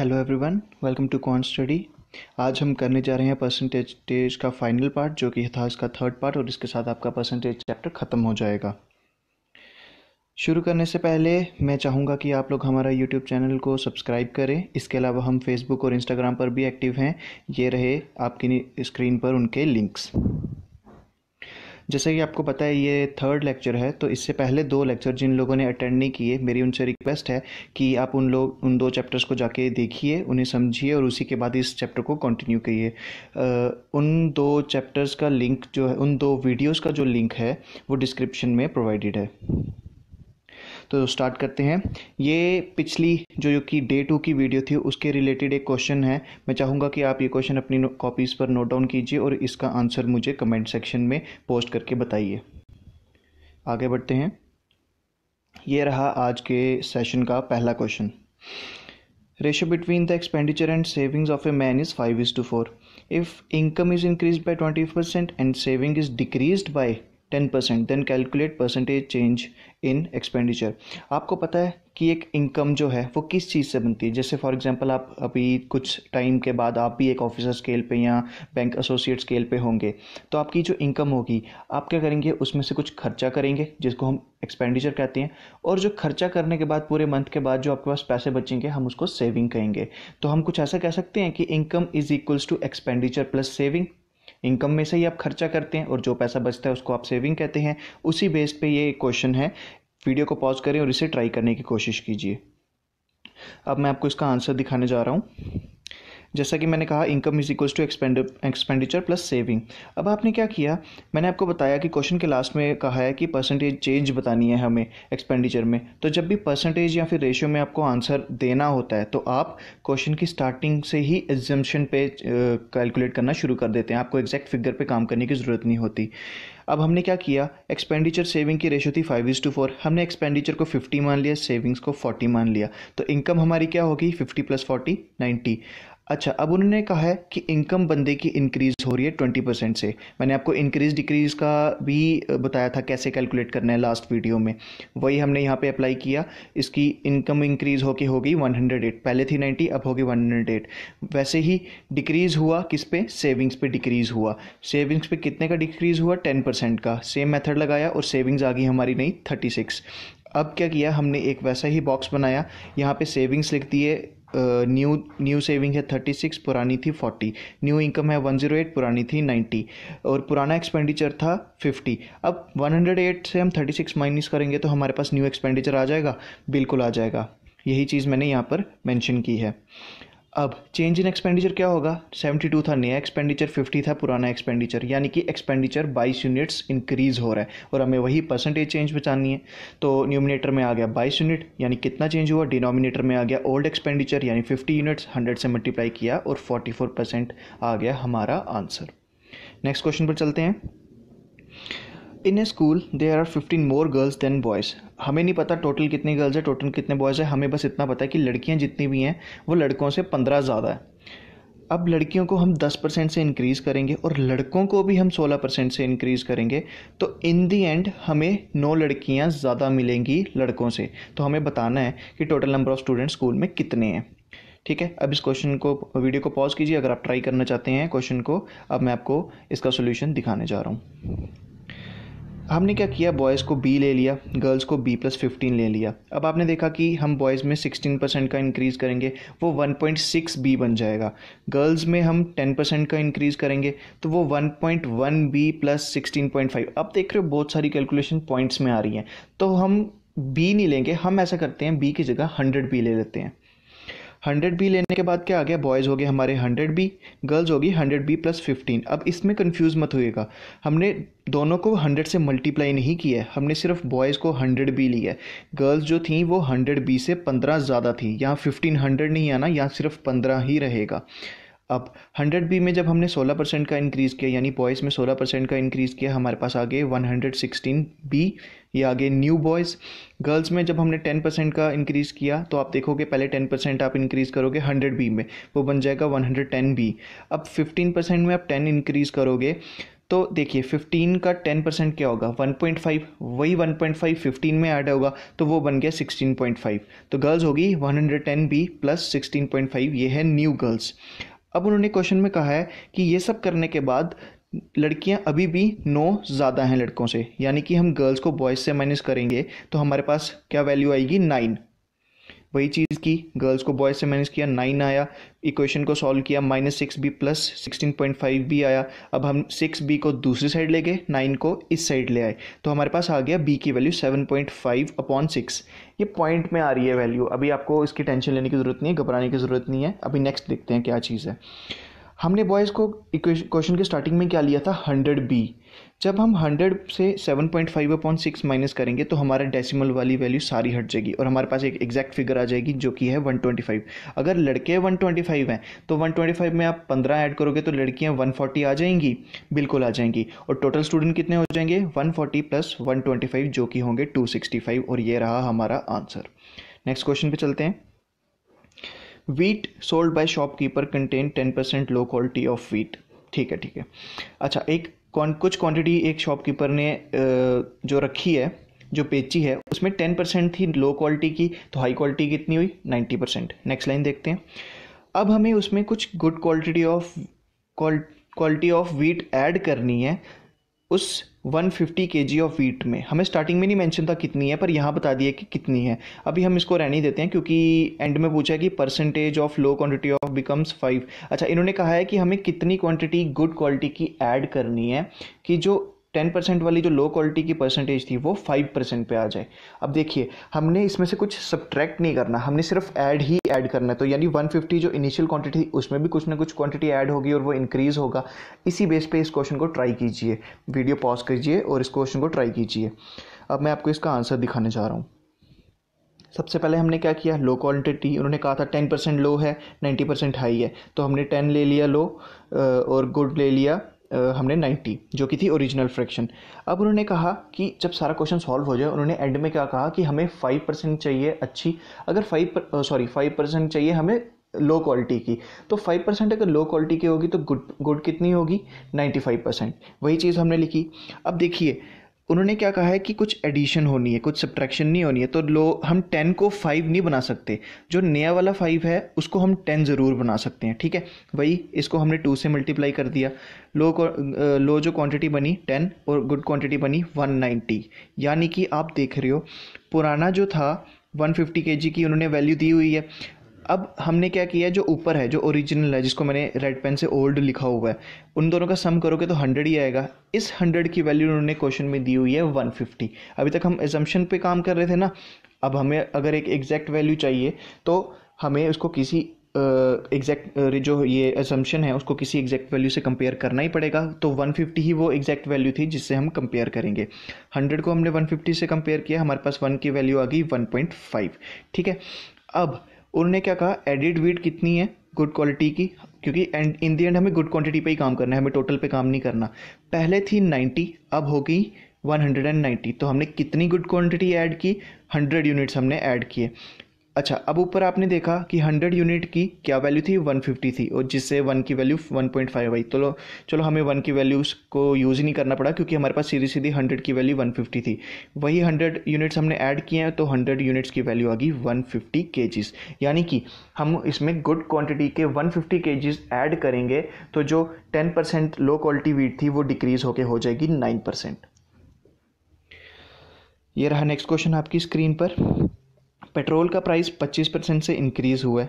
hello everyone welcome to con study आज हम करने जा रहे हैं परसेंटेज टेज का फाइनल पार्ट जो कि था इसका थर्ड पार्ट और इसके साथ आपका परसेंटेज चैप्टर ख़त्म हो जाएगा शुरू करने से पहले मैं चाहूँगा कि आप लोग हमारा यूट्यूब चैनल को सब्सक्राइब करें इसके अलावा हम फेसबुक और इंस्टाग्राम पर भी एक्टिव हैं ये रहे आपकी स्क्रीन पर उनके लिंक्स जैसे कि आपको पता है ये थर्ड लेक्चर है तो इससे पहले दो लेक्चर जिन लोगों ने अटेंड नहीं किए मेरी उनसे रिक्वेस्ट है कि आप उन लोग उन दो चैप्टर्स को जाके देखिए उन्हें समझिए और उसी के बाद इस चैप्टर को कंटिन्यू करिए उन दो चैप्टर्स का लिंक जो है उन दो वीडियोज़ का जो लिंक है वो डिस्क्रिप्शन में प्रोवाइडेड है तो स्टार्ट करते हैं ये पिछली जो जो कि डे टू की वीडियो थी उसके रिलेटेड एक क्वेश्चन है मैं चाहूँगा कि आप ये क्वेश्चन अपनी कॉपीज़ पर नोट डाउन कीजिए और इसका आंसर मुझे कमेंट सेक्शन में पोस्ट करके बताइए आगे बढ़ते हैं ये रहा आज के सेशन का पहला question ratio between the expenditure and savings of a man is five is to four if income is increase by twenty percent and saving is decrease by ten percent then calculate percentage change in expenditure आपको पता है कि एक income जो है वो किस चीज़ से बनती है जैसे फॉर एग्जांपल आप अभी कुछ टाइम के बाद आप भी एक ऑफिसर स्केल पे या बैंक एसोसिएट स्केल पे होंगे तो आपकी जो इनकम होगी आप क्या करेंगे उसमें से कुछ खर्चा करेंगे जिसको हम एक्सपेंडिचर कहते हैं और जो खर्चा करने के बाद पूरे मंथ के बाद जो आपके पास पैसे बचेंगे हम उसको सेविंग कहेंगे तो हम कुछ ऐसा कह सकते हैं कि income is equals to expenditure plus saving income में से ही आप खर्चा करते हैं और जो पैसा बचता है उसको आप सेविंग कहते हैं उसी बेस पे ये क्वेश्चन है वीडियो को पॉज करें और इसे ट्राई करने की कोशिश कीजिए अब मैं आपको इसका आंसर दिखाने जा रहा हूँ जैसा कि मैंने कहा income is equals to expenditure plus saving अब आपने क्या किया मैंने आपको बताया कि क्वेश्चन के लास्ट में कहा है कि परसेंटेज चेंज बतानी है हमें एक्सपेंडिचर में तो जब भी परसेंटेज या फिर रेशियो में आपको आंसर देना होता है तो आप क्वेश्चन की स्टार्टिंग से ही एग्जम्पन पे कैलकुलेट करना शुरू कर देते हैं आपको एग्जैक्ट फिगर पर काम करने की ज़रूरत नहीं होती अब हमने क्या किया एक्सपेंडिचर सेविंग की रेशो थी फाइव इज टू फोर हमने एक्सपेंडिचर को फिफ्टी मान लिया सेविंग्स को फोर्टी मान लिया तो इनकम हमारी क्या होगी फिफ्टी प्लस फोर्टी नाइन्टी अच्छा अब उन्होंने कहा है कि इनकम बंदे की इंक्रीज़ हो रही है ट्वेंटी परसेंट से मैंने आपको इंक्रीज़ डिक्रीज़ का भी बताया था कैसे कैलकुलेट करना है लास्ट वीडियो में वही हमने यहाँ पे अप्लाई किया इसकी इनकम इंक्रीज़ होके हो गई वन हंड्रेड एट पहले थी नाइन्टी अब होगी वन हंड्रेड एट वैसे ही डिक्रीज़ हुआ किस पे सेविंग्स पे डिक्रीज़ हुआ सेविंग्स पे कितने का डिक्रीज़ हुआ टेन परसेंट का सेम मेथड लगाया और सेविंग्स आ गई हमारी नहीं थर्टी सिक्स अब क्या किया हमने एक वैसा ही बॉक्स बनाया यहाँ पे सेविंग्स लिख दिए न्यू न्यू सेविंग है थर्टी सिक्स पुरानी थी फोर्टी न्यू इनकम है वन जीरो एट पुरानी थी नाइन्टी और पुराना एक्सपेंडिचर था फिफ्टी अब वन हंड्रेड एट से हम थर्टी सिक्स माइनस करेंगे तो हमारे पास न्यू एक्सपेंडिचर आ जाएगा बिल्कुल आ जाएगा यही चीज़ मैंने यहाँ पर मैंशन की है अब चेंज इन एक्सपेंडिचर क्या होगा 72 था नया एक्सपेंडिचर 50 था पुराना एक्सपेंडिचर यानी कि एक्सपेंडिचर 22 यूनिट्स इंक्रीज हो रहा है और हमें वही परसेंटेज चेंज बचानी है तो न्यूमिनेटर में आ गया 22 यूनिट यानी कितना चेंज हुआ डिनोमिनेटर में आ गया ओल्ड एक्सपेंडिचर यानी 50 यूनिट्स हंड्रेड से मल्टीप्लाई किया और फोर परसेंट आ गया हमारा आंसर नेक्स्ट क्वेश्चन पर चलते हैं in a school there are fifteen more girls than boys हमें नहीं पता टोटल कितनी गर्ल्स है टोटल कितने बॉयज़ है हमें बस इतना पता है कि लड़कियाँ जितनी भी हैं वो लड़कों से पंद्रह ज़्यादा है अब लड़कियों को हम दस परसेंट से इंक्रीज़ करेंगे और लड़कों को भी हम सोलह परसेंट से इंक्रीज़ करेंगे तो इन दी एंड हमें नौ लड़कियाँ ज़्यादा मिलेंगी लड़कों से तो हमें बताना है कि total number of student school में कितने हैं ठीक है अब इस क्वेश्चन को वीडियो को पॉज कीजिए अगर आप ट्राई करना चाहते हैं क्वेश्चन को अब मैं आपको इसका सोल्यूशन दिखाने जा रहा हूँ हमने क्या किया बॉयज़ को बी ले लिया गर्ल्स को बी प्लस फिफ्टीन ले लिया अब आपने देखा कि हम बॉयज़ में सिक्सटीन परसेंट का इंक्रीज़ करेंगे वो वन पॉइंट सिक्स बी बन जाएगा गर्ल्स में हम टेन परसेंट का इंक्रीज़ करेंगे तो वो one point one B plus sixteen point five अब देख रहे हो बहुत सारी कैलकुलेशन पॉइंट्स में आ रही हैं तो हम बी नहीं लेंगे हम ऐसा करते हैं बी की जगह हंड्रेड बी ले लेते हैं हंड्रेड बी लेने के बाद क्या आ गया बॉयज़ हो गए हमारे हंड्रेड बी गर्ल्स होगी हंड्रेड बी प्लस फिफ्टीन अब इसमें कन्फ्यूज़ मत होइएगा हमने दोनों को हंड्रेड से मल्टीप्लाई नहीं किया है हमने सिर्फ बॉयज़ को हंड्रेड बी लिया है गर्ल्स जो थी वो हंड्रेड बी से पंद्रह ज़्यादा थी यहाँ फिफ्टीन हंड्रेड नहीं आना यहाँ सिर्फ पंद्रह ही रहेगा अब हंड्रेड बी में जब हमने सोलह परसेंट का इंक्रीज़ किया यानी बॉयज़ में सोलह परसेंट का इंक्रीज़ किया हमारे पास आगे वन हंड्रेड सिक्सटीन बी ये आगे न्यू बॉयज़ गर्ल्स में जब हमने टेन परसेंट का इंक्रीज़ किया तो आप देखोगे पहले टेन परसेंट आप इंक्रीज़ करोगे हंड्रेड बी में वो बन जाएगा वन हंड्रेड टेन बी अब फिफ्टीन परसेंट में आप टेन इंक्रीज़ करोगे तो देखिए फिफ्टीन का टेन परसेंट क्या होगा वन पॉइंट फाइव वही वन पॉइंट फाइव फिफ्टीन में ऐड होगा तो वो बन गया सिक्सटीन पॉइंट फाइव तो गर्ल्स होगी one hundred ten B plus sixteen point five ये है न्यू गर्ल्स अब उन्होंने क्वेश्चन में कहा है कि ये सब करने के बाद लड़कियां अभी भी नौ ज़्यादा हैं लड़कों से यानी कि हम गर्ल्स को बॉयज़ से माइनस करेंगे तो हमारे पास क्या वैल्यू आएगी नाइन वही चीज़ की गर्ल्स को बॉयज़ से मैनेज किया नाइन आया इक्वेशन को सॉल्व किया minus six B plus sixteen point five B आया अब हम सिक्स बी को दूसरी साइड ले गए नाइन को इस साइड ले आए तो हमारे पास आ गया बी की value seven point five upon six ये पॉइंट में आ रही है वैल्यू अभी आपको इसकी टेंशन लेने की ज़रूरत नहीं है घबराने की ज़रूरत नहीं है अभी नेक्स्ट देखते हैं क्या चीज़ है हमने बॉयज़ को क्वेश्चन के स्टार्टिंग में क्या लिया था हंड्रेड बी जब हम 100 से 7.5 point five upon six minus करेंगे तो हमारा डेसिमल वाली वैल्यू सारी हट जाएगी और हमारे पास एक एग्जैक्ट फिगर आ जाएगी जो कि है 125 अगर लड़के 125 हैं तो 125 में आप 15 ऐड करोगे तो लड़कियां 140 आ जाएंगी बिल्कुल आ जाएंगी और टोटल स्टूडेंट कितने हो जाएंगे 140 फोर्टी प्लस वन जो कि होंगे टू और ये रहा हमारा आंसर नेक्स्ट क्वेश्चन पे चलते हैं wheat sold by shopkeeper contain ten percent low quality of wheat ठीक है ठीक है अच्छा एक कुछ क्वांटिटी एक शॉपकीपर ने जो रखी है जो पेची है उसमें टेन परसेंट थी लो क्वालिटी की तो हाई क्वालिटी कितनी हुई नाइन्टी परसेंट नेक्स्ट लाइन देखते हैं अब हमें उसमें कुछ good quality of quality of wheat add करनी है उस 150 फिफ्टी के जी ऑफ वीट में हमें स्टार्टिंग में नहीं मेंशन था कितनी है पर यहाँ बता दिया कि कितनी है अभी हम इसको रहने देते हैं क्योंकि एंड में पूछा है कि percentage of low quantity of becomes five अच्छा इन्होंने कहा है कि हमें कितनी क्वांटिटी गुड क्वालिटी की ऐड करनी है कि जो टेन परसेंट वाली जो लो क्वालिटी की परसेंटेज थी वो फाइव परसेंट पर आ जाए अब देखिए हमने इसमें से कुछ सब्ट्रैक्ट नहीं करना हमने सिर्फ ऐड ही ऐड करना है तो यानी वन फिफ्टी जो इनिशियल क्वांटिटी थी उसमें भी कुछ ना कुछ क्वांटिटी ऐड होगी और वो इंक्रीज़ होगा इसी बेस पे इस क्वेश्चन को ट्राई कीजिए वीडियो पॉज कीजिए और इस क्वेश्चन को ट्राई कीजिए अब मैं आपको इसका आंसर दिखाने जा रहा हूँ सबसे पहले हमने क्या किया लो क्वांटिटी उन्होंने कहा था टेन परसेंट लो है नाइन्टी परसेंट हाई है तो हमने टेन ले लिया लो और गुड ले लिया हमने 90 जो कि थी ओरिजिनल फ्रैक्शन अब उन्होंने कहा कि जब सारा क्वेश्चन सॉल्व हो जाए उन्होंने एंड में क्या कहा कि हमें फाइव परसेंट चाहिए अच्छी अगर फाइव सॉरी फाइव परसेंट चाहिए हमें लो क्वालिटी की तो फाइव परसेंट अगर लो क्वालिटी की होगी तो गुड गुड कितनी होगी नाइन्टी फाइव परसेंट वही चीज़ हमने लिखी अब देखिए उन्होंने क्या कहा है कि कुछ एडिशन होनी है कुछ सब्ट्रैक्शन नहीं होनी है तो लो हम टेन को फाइव नहीं बना सकते जो नया वाला फाइव है उसको हम टेन ज़रूर बना सकते हैं ठीक है वही इसको हमने टू से मल्टीप्लाई कर दिया लो को लो जो क्वांटिटी बनी टेन और गुड क्वांटिटी बनी वन नाइन्टी यानी कि आप देख रहे हो पुराना जो था वन फिफ्टी की उन्होंने वैल्यू दी हुई है अब हमने क्या किया जो ऊपर है जो ओरिजिनल है जिसको मैंने रेड पेन से ओल्ड लिखा हुआ है उन दोनों का सम करोगे तो हंड्रेड ही आएगा इस हंड्रेड की वैल्यू उन्होंने क्वेश्चन में दी हुई है वन फिफ्टी अभी तक हम एजम्पन पे काम कर रहे थे ना अब हमें अगर एक एग्जैक्ट वैल्यू चाहिए तो हमें उसको किसी एग्जैक्ट uh, uh, जो ये एजम्पन है उसको किसी एग्जैक्ट वैल्यू से कंपेयर करना ही पड़ेगा तो 150 ही वो एग्जैक्ट वैल्यू थी जिससे हम कंपेयर करेंगे 100 को हमने 150 से कंपेयर किया हमारे पास 1 की वैल्यू आ गई 1.5 ठीक है अब उन्होंने क्या कहा एडिट वीड कितनी है गुड क्वालिटी की क्योंकि एंड इन दी एंड हमें गुड क्वांटिटी पे ही काम करना है हमें टोटल पे काम नहीं करना पहले थी 90 अब होगी 190 तो हमने कितनी गुड क्वांटिटी ऐड की 100 यूनिट्स हमने ऐड किए अच्छा अब ऊपर आपने देखा कि 100 यूनिट की क्या वैल्यू थी 150 थी और जिससे 1 की वैल्यू 1.5 आई तो लो चलो हमें 1 की वैल्यूज़ को यूज़ नहीं करना पड़ा क्योंकि हमारे पास सीधी सीधी 100 की वैल्यू 150 थी वही 100 यूनिट्स हमने ऐड किए हैं तो 100 यूनिट्स की वैल्यू आ गई वन फिफ्टी यानी कि हम इसमें गुड क्वान्टिटी के वन फिफ्टी ऐड करेंगे तो जो टेन लो क्वालिटी वीट थी वो डिक्रीज़ होकर हो जाएगी नाइन ये रहा नेक्स्ट क्वेश्चन आपकी स्क्रीन पर पेट्रोल का प्राइस 25 परसेंट से इंक्रीज़ हुआ है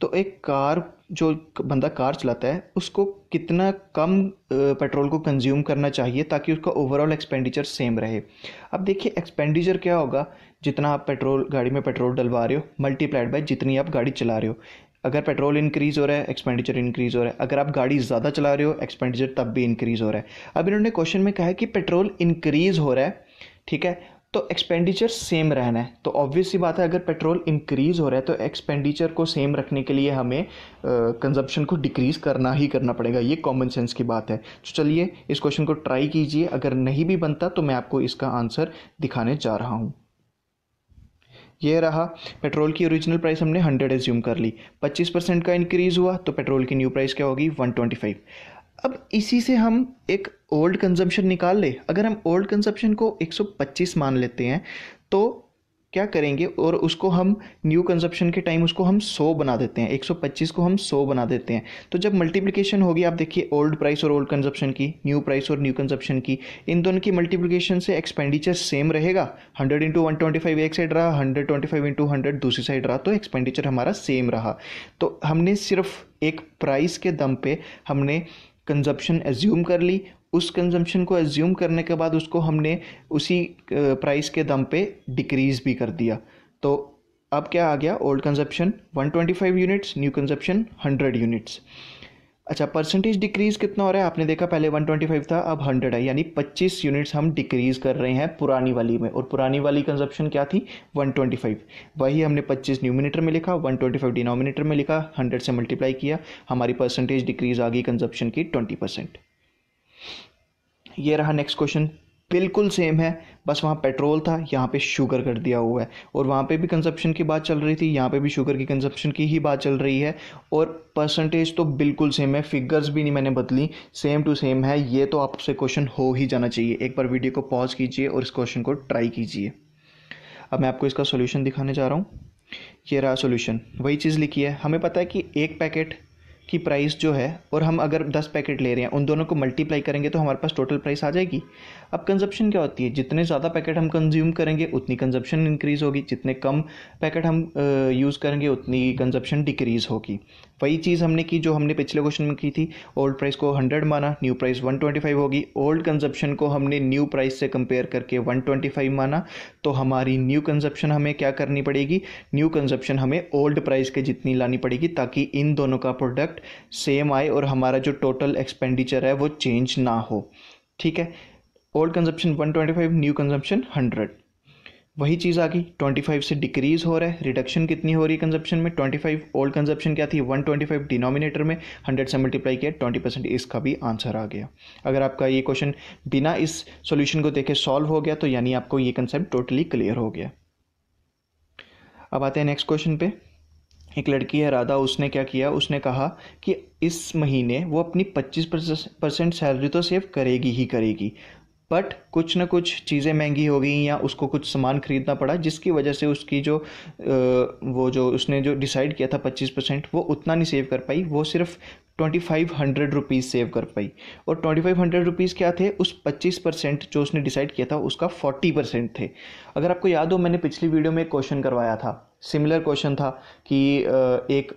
तो एक कार जो बंदा कार चलाता है उसको कितना कम पेट्रोल को कंज्यूम करना चाहिए ताकि उसका ओवरऑल एक्सपेंडिचर सेम रहे अब देखिए एक्सपेंडिचर क्या होगा जितना आप पेट्रोल गाड़ी में पेट्रोल डलवा रहे हो मल्टीप्लाइड बाय जितनी आप गाड़ी चला रहे हो अगर पेट्रोल इंक्रीज़ हो रहा है एक्सपेंडिचर इंक्रीज़ हो रहा है अगर आप गाड़ी ज़्यादा चला रहे हो एक्सपेंडिचर तब भी इंक्रीज़ हो रहा है अब इन्होंने क्वेश्चन में कहा है कि पेट्रोल इंक्रीज़ हो रहा है ठीक है तो एक्सपेंडिचर सेम रहना है तो ऑब्वियस सी बात है अगर पेट्रोल इंक्रीज हो रहा है तो एक्सपेंडिचर को सेम रखने के लिए हमें कंजप्शन को डिक्रीज करना ही करना पड़ेगा ये कॉमन सेंस की बात है तो चलिए इस क्वेश्चन को ट्राई कीजिए अगर नहीं भी बनता तो मैं आपको इसका आंसर दिखाने जा रहा हूँ ये रहा पेट्रोल की ओरिजिनल प्राइस हमने 100 एज्यूम कर ली 25 परसेंट का इंक्रीज हुआ तो पेट्रोल की न्यू प्राइस क्या होगी 125 अब इसी से हम एक ओल्ड कंजम्पशन निकाल ले अगर हम ओल्ड कंजम्पशन को 125 मान लेते हैं तो क्या करेंगे और उसको हम न्यू कंजप्शन के टाइम उसको हम 100 बना देते हैं 125 को हम 100 बना देते हैं तो जब मल्टीप्लिकेशन होगी आप देखिए ओल्ड प्राइस और ओल्ड कंजप्शन की न्यू प्राइस और न्यू कंजप्शन की इन दोनों की मल्टीप्लिकेशन से एक्सपेंडिचर सेम रहेगा 100 इंटू वन ट्वेंटी फाइव एक साइड रहा hundred twenty five into hundred दूसरी साइड रहा तो एक्सपेंडिचर हमारा सेम रहा तो हमने सिर्फ एक प्राइस के दम पे हमने कंजप्शन एज्यूम कर ली उस कंजम्पशन को एज्यूम करने के बाद उसको हमने उसी प्राइस के दम पे डिक्रीज़ भी कर दिया तो अब क्या आ गया old consumption 125 units new consumption 100 units अच्छा परसेंटेज डिक्रीज़ कितना हो रहा है आपने देखा पहले 125 था अब 100 है यानी 25 यूनिट्स हम डिक्रीज़ कर रहे हैं पुरानी वाली में और पुरानी वाली कंजप्शन क्या थी 125 वही हमने 25 न्यूमिनेटर में लिखा 125 डिनोमिनेटर में लिखा 100 से मल्टीप्लाई किया हमारी परसेंटेज डिक्रीज़ आ गई कंजप्शन की ट्वेंटी परसेंट ये रहा नेक्स्ट क्वेश्चन बिल्कुल सेम है बस वहाँ पेट्रोल था यहाँ पे शुगर कर दिया हुआ है और वहाँ पे भी कंजप्शन की बात चल रही थी यहाँ पे भी शुगर की कंजप्शन की ही बात चल रही है और परसेंटेज तो बिल्कुल सेम है फिगर्स भी नहीं मैंने बदली सेम टू सेम है ये तो आपसे क्वेश्चन हो ही जाना चाहिए एक बार वीडियो को पॉज कीजिए और इस क्वेश्चन को ट्राई कीजिए अब मैं आपको इसका सोल्यूशन दिखाने जा रहा हूँ ये रहा सोल्यूशन वही चीज़ लिखी है हमें पता है कि एक पैकेट की प्राइस जो है और हम अगर दस पैकेट ले रहे हैं उन दोनों को मल्टीप्लाई करेंगे तो हमारे पास टोटल प्राइस आ जाएगी अब कंजप्शन क्या होती है जितने ज़्यादा पैकेट हम कंज्यूम करेंगे उतनी कंजप्शन इंक्रीज़ होगी जितने कम पैकेट हम यूज़ करेंगे उतनी कंजप्शन डिक्रीज़ होगी वही चीज़ हमने की जो हमने पिछले क्वेश्चन में की थी ओल्ड प्राइस को हंड्रेड माना new price one twenty five होगी ओल्ड कंजप्शन को हमने न्यू प्राइस से कंपेयर करके वन ट्वेंटी फाइव माना तो हमारी न्यू कंजप्शन हमें क्या करनी पड़ेगी न्यू कंजप्शन हमें ओल्ड प्राइस के जितनी लानी पड़ेगी ताकि इन दोनों का प्रोडक्ट सेम आए और हमारा जो टोटल एक्सपेंडिचर है वो चेंज ना हो ठीक है ओल्ड कंजप्शन 125 न्यू कंजप्शन 100 वही चीज़ आ गई 25 से डिक्रीज़ हो रहा है रिडक्शन कितनी हो रही है कंजप्शन में 25 ओल्ड कंजप्शन क्या थी 125 डिनोमिनेटर में 100 से मल्टीप्लाई किया 20 परसेंट इसका भी आंसर आ गया अगर आपका ये क्वेश्चन बिना इस सॉल्यूशन को देखे सॉल्व हो गया तो यानी आपको ये कंसेप्ट टोटली क्लियर हो गया अब आते हैं नेक्स्ट क्वेश्चन पे एक लड़की है राधा उसने क्या किया उसने कहा कि इस महीने वो अपनी 25 परसेंट सैलरी तो सेव करेगी ही करेगी बट कुछ ना कुछ चीज़ें महंगी हो गई या उसको कुछ सामान खरीदना पड़ा जिसकी वजह से उसकी जो वो जो उसने जो डिसाइड किया था पच्चीस परसेंट वो उतना नहीं सेव कर पाई वो सिर्फ twenty five hundred rupees save कर पाई और ट्वेंटी फाइव हंड्रेड रुपीज़ क्या थे उस पच्चीस परसेंट जो उसने डिसाइड किया था उसका फोर्टी परसेंट थे अगर आपको याद हो मैंने पिछली वीडियो में एक क्वेश्चन करवाया था सिमिलर क्वेश्चन था कि एक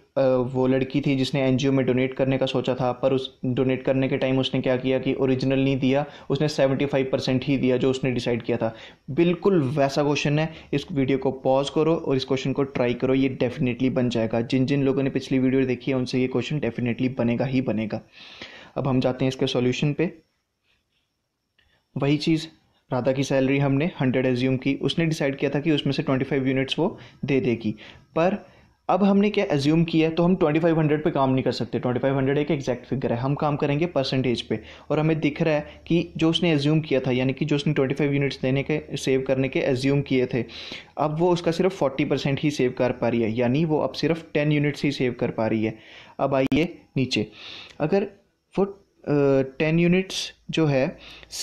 वो लड़की थी जिसने एनजीओ में डोनेट करने का सोचा था पर उस डोनेट करने के टाइम उसने क्या किया कि ओरिजिनल नहीं दिया उसने 75 परसेंट ही दिया जो उसने डिसाइड किया था बिल्कुल वैसा क्वेश्चन है इस वीडियो को पॉज करो और इस क्वेश्चन को ट्राई करो ये डेफिनेटली बन जाएगा जिन जिन लोगों ने पिछली वीडियो देखी है उनसे ये क्वेश्चन डेफिनेटली बनेगा ही बनेगा अब हम जाते हैं इसके सॉल्यूशन पे वही चीज़ राधा की सैलरी हमने हंड्रेड एज्यूम की उसने डिसाइड किया था कि उसमें से ट्वेंटी फाइव यूनिट्स वो दे देगी पर अब हमने क्या एज्यूम किया है तो हम ट्वेंटी फाइव हंड्रेड पर काम नहीं कर सकते ट्वेंटी फाइव हंड्रेड एक एग्जैक्ट फिगर है हम काम करेंगे परसेंटेज पे और हमें दिख रहा है कि जो उसने एज्यूम किया था यानी कि जो उसने ट्वेंटी फाइव यूनिट्स देने के सेव करने के एज्यूम किए थे अब वो उसका सिर्फ फोर्टी परसेंट ही सेव कर पा रही है यानी वो अब सिर्फ टेन यूनिट्स ही सेव कर पा रही है अब आइए नीचे अगर वो टेन यूनिट्स जो है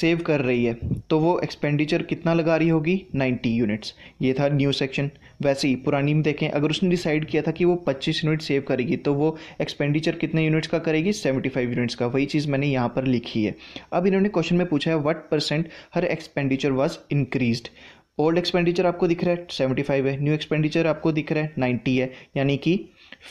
सेव कर रही है तो वो एक्सपेंडिचर कितना लगा रही होगी नाइन्टी यूनिट्स ये था न्यू सेक्शन वैसे ही पुरानी में देखें अगर उसने डिसाइड किया था कि वो पच्चीस यूनिट सेव करेगी तो वो एक्सपेंडिचर कितने यूनिट्स का करेगी सेवेंटी फाइव यूनिट्स का वही चीज़ मैंने यहाँ पर लिखी है अब इन्होंने क्वेश्चन में पूछा है what percent her expenditure was increase old expenditure आपको दिख रहा है सेवेंटी फाइव है न्यू एक्सपेंडिचर आपको दिख रहा है नाइन्टी है यानी कि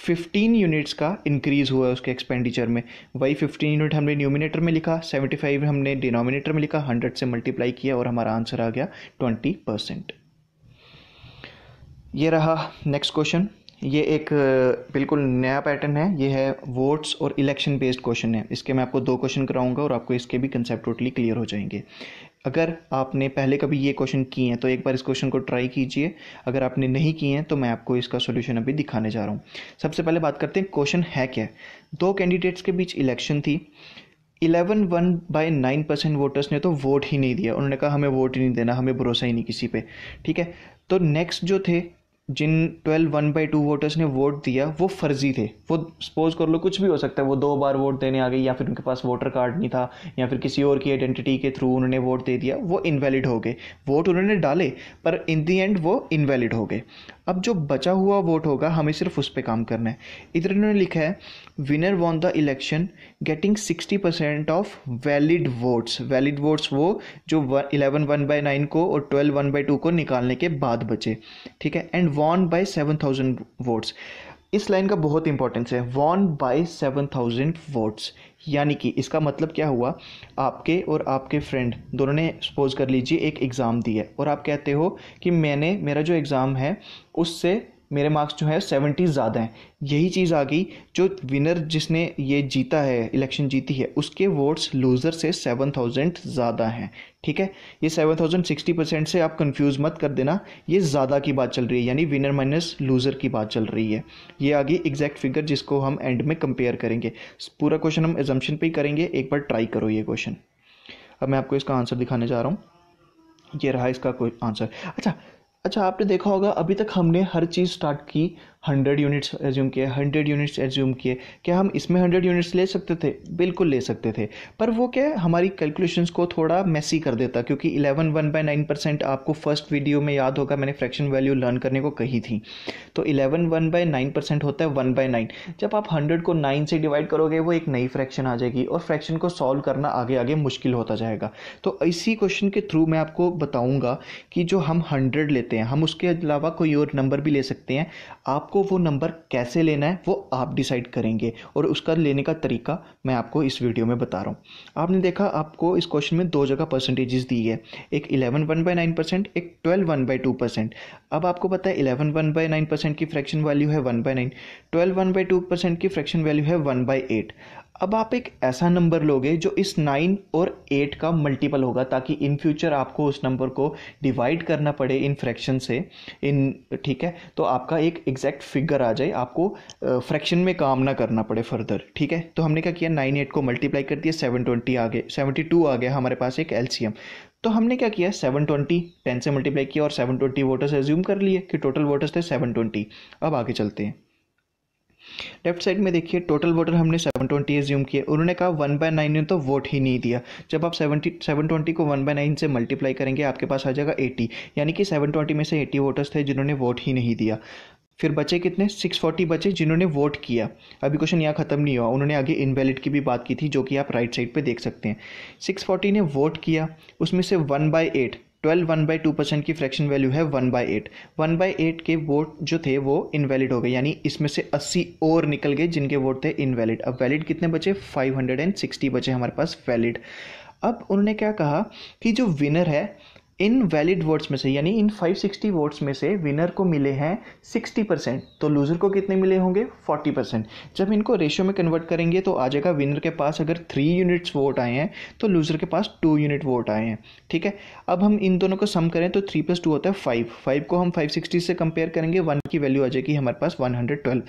फिफ्टीन यूनिट्स का इंक्रीज़ हुआ है उसके एक्सपेंडिचर में वही फिफ्टीन यूनिट हमने न्यूमिनेटर में लिखा सेवेंटी फाइव हमने डिनोमिनेटर में लिखा हंड्रेड से मल्टीप्लाई किया और हमारा आंसर आ गया ट्वेंटी परसेंट ये रहा नेक्स्ट क्वेश्चन ये एक बिल्कुल नया पैटर्न है ये है वोट्स और इलेक्शन बेस्ड क्वेश्चन है इसके मैं आपको दो क्वेश्चन कराऊंगा और आपको इसके भी कंसेप्ट टोटली क्लियर हो जाएंगे अगर आपने पहले कभी ये क्वेश्चन किए हैं तो एक बार इस क्वेश्चन को ट्राई कीजिए अगर आपने नहीं किए हैं तो मैं आपको इसका सोल्यूशन अभी दिखाने जा रहा हूँ सबसे पहले बात करते हैं क्वेश्चन है क्या दो कैंडिडेट्स के बीच इलेक्शन थी eleven one by nine percent voters ने तो वोट ही नहीं दिया उन्होंने कहा हमें वोट ही नहीं देना हमें भरोसा ही नहीं किसी पे ठीक है तो नेक्स्ट जो थे जिन twelve one by two voters ने वोट दिया वो फर्जी थे वो सपोज कर लो कुछ भी हो सकता है वो दो बार वोट देने आ गई या फिर उनके पास वोटर कार्ड नहीं था या फिर किसी और की आइडेंटिटी के थ्रू उन्होंने वोट दे दिया वो इनवैलिड हो गए वोट उन्होंने डाले पर इन दी एंड वो इनवैलिड हो गए अब जो बचा हुआ वोट होगा हमें सिर्फ उस पर काम करना है इधर इन्होंने लिखा है winner won the election getting sixty percent of valid votes valid votes वो जो इलेवन वन बाई नाइन को और ट्वेल्व वन बाई टू को निकालने के बाद बचे ठीक है and won by seven thousand votes इस लाइन का बहुत इंपॉर्टेंस है won by seven thousand votes यानी कि इसका मतलब क्या हुआ आपके और आपके फ्रेंड दोनों ने सपोज कर लीजिए एक एग्ज़ाम दी है और आप कहते हो कि मैंने मेरा जो एग्ज़ाम है उससे मेरे मार्क्स जो है सेवेंटी ज़्यादा हैं यही चीज़ आ गई जो विनर जिसने ये जीता है इलेक्शन जीती है उसके वोट्स लूज़र से सेवन थाउजेंड ज़्यादा हैं ठीक है ये सेवन थाउजेंड सिक्सटी परसेंट से आप कंफ्यूज मत कर देना ये ज़्यादा की बात चल रही है यानी विनर माइनस लूज़र की बात चल रही है ये आ गई एग्जैक्ट फिगर जिसको हम एंड में कंपेयर करेंगे पूरा क्वेश्चन हम एजम्पन पर ही करेंगे एक बार ट्राई करो ये क्वेश्चन अब मैं आपको इसका आंसर दिखाने जा रहा हूँ ये रहा इसका कोई आंसर अच्छा अच्छा आपने देखा होगा अभी तक हमने हर चीज़ स्टार्ट की हंड्रेड यूनिट्स एज्यूम किए हंड्रेड यूनिट्स एज्यूम किए क्या हम इसमें हंड्रेड यूनिट्स ले सकते थे बिल्कुल ले सकते थे पर वो क्या है हमारी कैलकुलेशन को थोड़ा मैसी कर देता क्योंकि eleven one by nine percent आपको फर्स्ट वीडियो में याद होगा मैंने फ्रैक्शन वैल्यू लर्न करने को कही थी तो eleven one by nine percent होता है वन बाई नाइन जब आप हंड्रेड को नाइन से डिवाइड करोगे वो एक नई फ्रैक्शन आ जाएगी और फ्रैक्शन को सॉल्व करना आगे आगे मुश्किल होता जाएगा तो इसी क्वेश्चन के थ्रू मैं आपको बताऊंगा कि जो हम हंड्रेड लेते हैं हम उसके अलावा कोई और नंबर भी ले सकते हैं आप आपको वो नंबर कैसे लेना है वो आप डिसाइड करेंगे और उसका लेने का तरीका मैं आपको इस वीडियो में बता रहा हूँ आपने देखा आपको इस क्वेश्चन में दो जगह परसेंटेजेस दी है एक eleven one by nine percent एक twelve one by two percent अब आपको पता है eleven one by nine percent की फ्रैक्शन वैल्यू है one by nine twelve one by two percent की फ्रैक्शन वैल्यू है वन बाई एट अब आप एक ऐसा नंबर लोगे जो इस नाइन और एट का मल्टीपल होगा ताकि इन फ्यूचर आपको उस नंबर को डिवाइड करना पड़े इन फ्रैक्शन से इन ठीक है तो आपका एक एग्जैक्ट फिगर आ जाए आपको फ्रैक्शन में काम ना करना पड़े फर्दर ठीक है तो हमने क्या किया नाइन एट को मल्टीप्लाई कर दिया सेवन ट्वेंटी आ गए सेवेंटी टू आ गया हमारे पास एक एलसीएम तो हमने क्या किया सेवन ट्वेंटी टेन से मल्टीप्लाई किया और सेवन ट्वेंटी वोटर्स एज्यूम कर लिए कि टोटल वोटर्स थे सेवन ट्वेंटी अब आगे चलते हैं लेफ्ट साइड में देखिए टोटल वोटर हमने सेवन ट्वेंटी एज्यूम किए उन्होंने कहा वन बाय नाइन ने तो वोट ही नहीं दिया जब आप 70 सेवन ट्वेंटी को वन बाय नाइन से मल्टीप्लाई करेंगे आपके पास आ जाएगा एटी यानी कि सेवन ट्वेंटी में से एटी वोटर्स थे जिन्होंने वोट ही नहीं दिया फिर बचे कितने 640 बचे जिन्होंने वोट किया अभी क्वेश्चन यहाँ ख़त्म नहीं हुआ उन्होंने आगे इनवैलिड की भी बात की थी जो कि आप राइट साइड पे देख सकते हैं 640 ने वोट किया उसमें से one by eight twelve one by two percent की फ्रैक्शन वैल्यू है one by eight one by eight के वोट जो थे वो इनवैलिड हो गए यानी इसमें से अस्सी और निकल गए जिनके वोट थे इनवैलिड अब वैलिड कितने बचे फाइव हंड्रेड एंड सिक्सटी बचे हमारे पास वैलिड अब उन्होंने क्या कहा कि जो विनर है इन वैलिड वोट्स में से यानी इन 560 वोट्स में से विनर को मिले हैं 60 परसेंट तो लूज़र को कितने मिले होंगे 40 परसेंट जब इनको रेशियो में कन्वर्ट करेंगे तो आ जाएगा विनर के पास अगर थ्री यूनिट्स वोट आए हैं तो लूज़र के पास टू यूनिट वोट आए हैं ठीक है अब हम इन दोनों को सम करें तो थ्री प्लस टू होता है फाइव फाइव को हम फाइव सिक्सटी से कंपेयर करेंगे वन की वैल्यू आ जाएगी हमारे पास वन हंड्रेड ट्वेल्व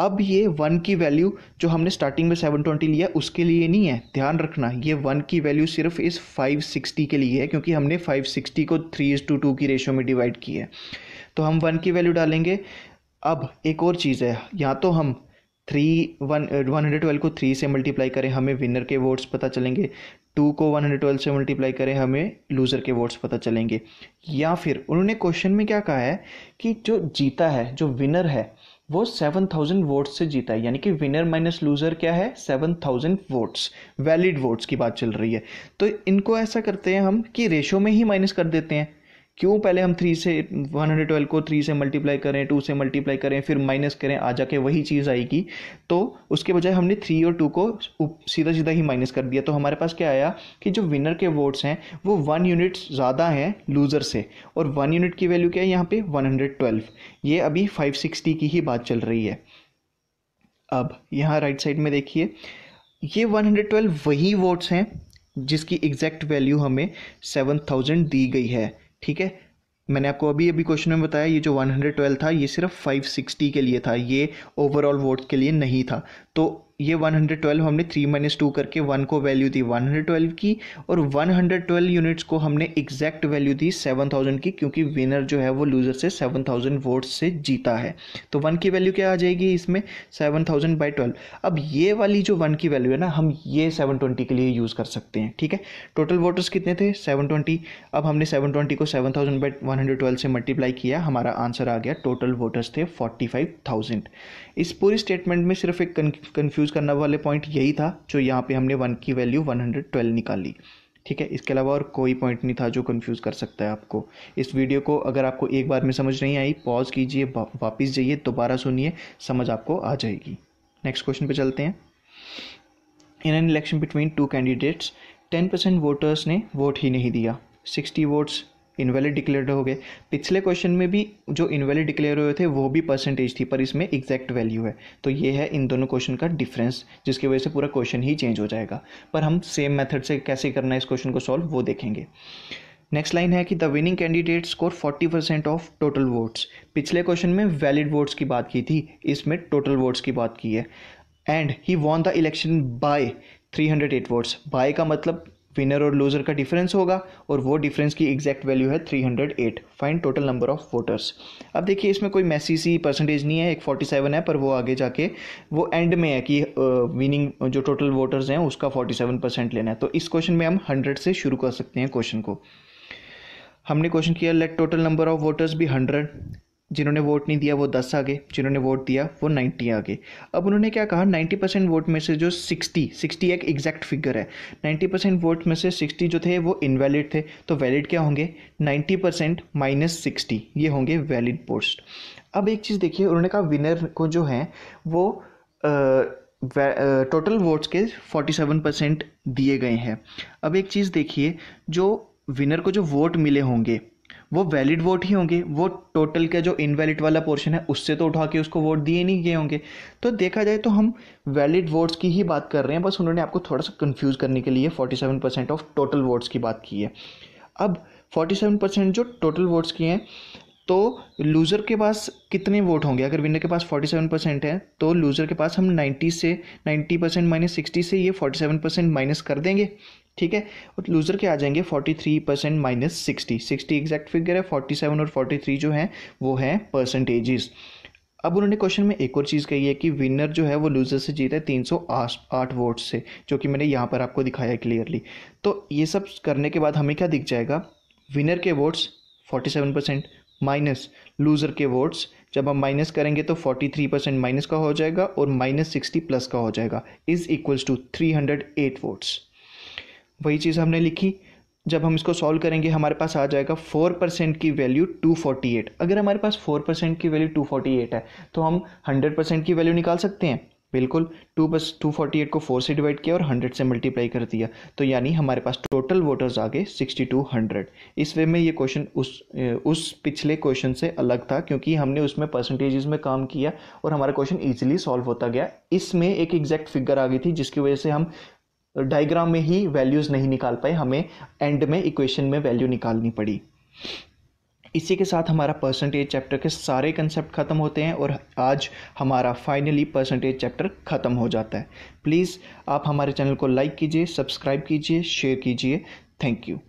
अब ये वन की वैल्यू जो हमने स्टार्टिंग में सेवन ट्वेंटी लिया उसके लिए नहीं है ध्यान रखना ये वन की वैल्यू सिर्फ इस फाइव सिक्सटी के लिए है क्योंकि हमने फाइव सिक्सटी को थ्री इज टू टू की रेशियो में डिवाइड की है तो हम वन की वैल्यू डालेंगे अब एक और चीज़ है या तो हम three one one hundred twelve को थ्री से मल्टीप्लाई करें हमें विनर के वोट्स पता चलेंगे टू को वन हंड्रेड ट्वेल्व से मल्टीप्लाई करें हमें लूज़र के वोट्स पता चलेंगे या फिर उन्होंने क्वेश्चन में क्या कहा है कि जो जीता है जो विनर है वो सेवन थाउजेंड वोट्स से जीता है यानी कि विनर माइनस लूजर क्या है seven thousand votes valid votes की बात चल रही है तो इनको ऐसा करते हैं हम कि रेशो में ही माइनस कर देते हैं क्यों पहले हम थ्री से वन हंड्रेड ट्वेल्व को थ्री से मल्टीप्लाई करें टू से मल्टीप्लाई करें फिर माइनस करें आ जाके वही चीज़ आएगी तो उसके बजाय हमने थ्री और टू को सीधा सीधा ही माइनस कर दिया तो हमारे पास क्या आया कि जो विनर के वोट्स हैं वो वन यूनिट ज़्यादा हैं लूज़र से और वन यूनिट की वैल्यू क्या है यहाँ पे वन हंड्रेड ट्वेल्व ये अभी फाइव सिक्सटी की ही बात चल रही है अब यहाँ राइट साइड में देखिए ये वन हंड्रेड ट्वेल्व वही वोट्स हैं जिसकी एग्जैक्ट वैल्यू हमें सेवन थाउजेंड दी गई है ठीक है मैंने आपको अभी अभी क्वेश्चन में बताया ये जो 112 था ये सिर्फ 560 के लिए था ये ओवरऑल वोट के लिए नहीं था तो ये 112 हमने थ्री माइनस टू करके वन को वैल्यू दी 112 की और 112 यूनिट्स को हमने एग्जैक्ट वैल्यू दी 7000 की क्योंकि विनर जो है वो लूज़र से 7000 वोट्स से जीता है तो वन की वैल्यू क्या आ जाएगी इसमें 7000 थाउजेंड बाई ट्वेल्व अब ये वाली जो वन की वैल्यू है ना हम ये 720 के लिए यूज़ कर सकते हैं ठीक है टोटल वोटर्स कितने थे सेवन अब हमने सेवन को सेवन थाउजेंड बाई वन से मल्टीप्लाई किया हमारा आंसर आ गया टोटल वोटर्स थे फोर्टी इस पूरी स्टेटमेंट में सिर्फ एक कन्फ्यूज यूज़ करने वाले पॉइंट यही था जो यहाँ पे हमने वन की वैल्यू वन हंड्रेड ट्वेल्व निकाली ठीक है इसके अलावा और कोई पॉइंट नहीं था जो कंफ्यूज कर सकता है आपको इस वीडियो को अगर आपको एक बार में समझ नहीं आई पॉज कीजिए वापस जाइए दोबारा सुनिए समझ आपको आ जाएगी नेक्स्ट क्वेश्चन पे चलते हैं in an election between two candidates ten percent voters ने वोट ही नहीं दिया सिक्सटी वोट्स इनवैलिड डिक्लेयर हो गए पिछले क्वेश्चन में भी जो इनवैलिड डिक्लेयर हुए थे वो भी परसेंटेज थी पर इसमें एग्जैक्ट वैल्यू है तो ये है इन दोनों क्वेश्चन का डिफरेंस जिसकी वजह से पूरा क्वेश्चन ही चेंज हो जाएगा पर हम सेम मेथड से कैसे करना है इस क्वेश्चन को सॉल्व वो देखेंगे नेक्स्ट लाइन है कि the winning candidate score 40 percent of total votes पिछले क्वेश्चन में वैलिड वोट्स की बात की थी इसमें टोटल वोट्स की बात की है and he won the election by 308 votes by का मतलब विनर और लूजर का डिफरेंस होगा और वो डिफरेंस की एग्जैक्ट वैल्यू है 308 fine total number of voters अब देखिए इसमें कोई मैसी सी परसेंटेज नहीं है एक 47 है पर वो आगे जाके वो एंड में है कि विनिंग जो टोटल वोटर्स हैं उसका 47 परसेंट लेना है तो इस क्वेश्चन में हम हंड्रेड से शुरू कर सकते हैं क्वेश्चन को हमने क्वेश्चन किया let total number of voters भी हंड्रेड जिन्होंने वोट नहीं दिया वो दस आगे जिन्होंने वोट दिया वो नाइन्टी आगे अब उन्होंने क्या कहा नाइन्टी परसेंट वोट में से जो सिक्सटी सिक्सटी एक एग्जैक्ट फिगर है नाइन्टी परसेंट वोट में से सिक्सटी जो थे वो इनवैलिड थे तो वैलिड क्या होंगे नाइन्टी परसेंट माइनस सिक्सटी ये होंगे वैलिड पोस्ट अब एक चीज़ देखिए उन्होंने कहा विनर को जो है वो टोटल वोट्स के सेवन परसेंट दिए गए हैं अब एक चीज़ देखिए जो विनर को जो वोट मिले होंगे वो वैलिड वोट ही होंगे वो टोटल का जो इनवैलिड वाला पोर्शन है उससे तो उठा के उसको वोट दिए नहीं गए होंगे तो देखा जाए तो हम वैलिड वोट्स की ही बात कर रहे हैं बस उन्होंने आपको थोड़ा सा कन्फ्यूज़ करने के लिए forty seven percent of total votes की बात की है अब 47 परसेंट जो टोटल वोट्स किए हैं तो लूज़र के पास कितने वोट होंगे अगर विनर के पास फोर्टी सेवन परसेंट है तो लूज़र के पास हम नाइन्टी से नाइन्टी परसेंट माइनस सिक्सटी से ये फोर्टी सेवन परसेंट माइनस कर देंगे ठीक है और लूज़र के आ जाएंगे forty three percent minus sixty sixty exact figure है फोर्टी सेवन और फोर्टी थ्री जो है वो है परसेंटेजेस अब उन्होंने क्वेश्चन में एक और चीज़ कही है कि विनर जो है वो लूज़र से जीता है तीन सौ आठ वोट से जो कि मैंने यहाँ पर आपको दिखाया है क्लियरली तो ये सब करने के बाद हमें क्या दिख जाएगा विनर के votes forty seven percent minus loser के वोट्स जब हम माइनस करेंगे तो 43 परसेंट माइनस का हो जाएगा और माइनस सिक्सटी प्लस का हो जाएगा इज़ इक्वल्स टू 308 वोट्स वही चीज़ हमने लिखी जब हम इसको सॉल्व करेंगे हमारे पास आ जाएगा फोर परसेंट की वैल्यू टू फोर्टी एट अगर हमारे पास फोर परसेंट की वैल्यू टू फोर्टी एट है तो हम हंड्रेड परसेंट की वैल्यू निकाल सकते हैं बिल्कुल टू बस टू फोर्टी एट को फोर से डिवाइड किया और हंड्रेड से मल्टीप्लाई कर दिया तो यानी हमारे पास टोटल वोटर्स आ गए सिक्सटी टू हंड्रेड इस वे में ये क्वेश्चन उस उस पिछले क्वेश्चन से अलग था क्योंकि हमने उसमें परसेंटेजेस में काम किया और हमारा क्वेश्चन ईजिली सॉल्व होता गया इसमें एक एग्जैक्ट फिगर आ गई थी जिसकी वजह से हम डायग्राम में ही वैल्यूज़ नहीं निकाल पाए हमें एंड में इक्वेशन में वैल्यू निकालनी पड़ी इसी के साथ हमारा परसेंटेज चैप्टर के सारे कंसेप्ट ख़त्म होते हैं और आज हमारा फाइनली परसेंटेज चैप्टर ख़त्म हो जाता है प्लीज़ आप हमारे चैनल को लाइक कीजिए सब्सक्राइब कीजिए शेयर कीजिए थैंक यू